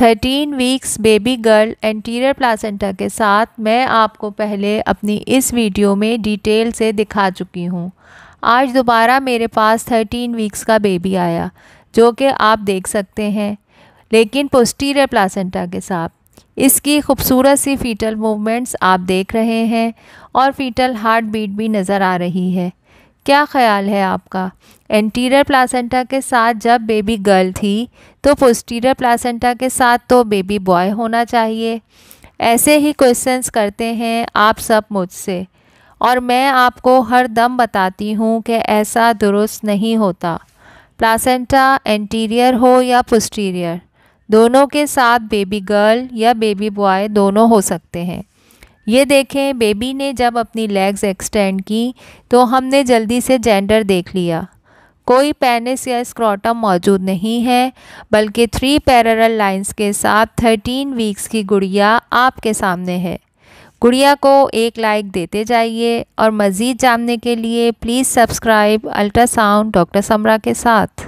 thirteen weeks baby girl anterior placenta के साथ मैं आपको पहले अपनी इस वीडियो में डिटेल से दिखा चुकी हूँ आज दोबारा मेरे पास थर्टीन वीक्स का बेबी आया जो कि आप देख सकते हैं लेकिन पोस्टीरियर प्लासेंटा के साथ इसकी खूबसूरत सी फीटल मूवमेंट्स आप देख रहे हैं और फीटल हार्ट बीट भी नज़र आ रही है क्या ख्याल है आपका एंटीरियर प्लासेंटा के साथ जब बेबी गर्ल थी तो पोस्टीरियर प्लासेंटा के साथ तो बेबी बॉय होना चाहिए ऐसे ही क्वेश्चंस करते हैं आप सब मुझसे और मैं आपको हर दम बताती हूँ कि ऐसा दुरुस्त नहीं होता प्लासेंटा एंटीरियर हो या पोस्टीरियर दोनों के साथ बेबी गर्ल या बेबी बॉय दोनों हो सकते हैं ये देखें बेबी ने जब अपनी लेग्स एक्सटेंड की तो हमने जल्दी से जेंडर देख लिया कोई पेनिस या स्क्रॉटम मौजूद नहीं है बल्कि थ्री पैरल लाइंस के साथ थर्टीन वीक्स की गुड़िया आपके सामने है गुड़िया को एक लाइक देते जाइए और मज़ीद जानने के लिए please subscribe ultrasound doctor Samra के साथ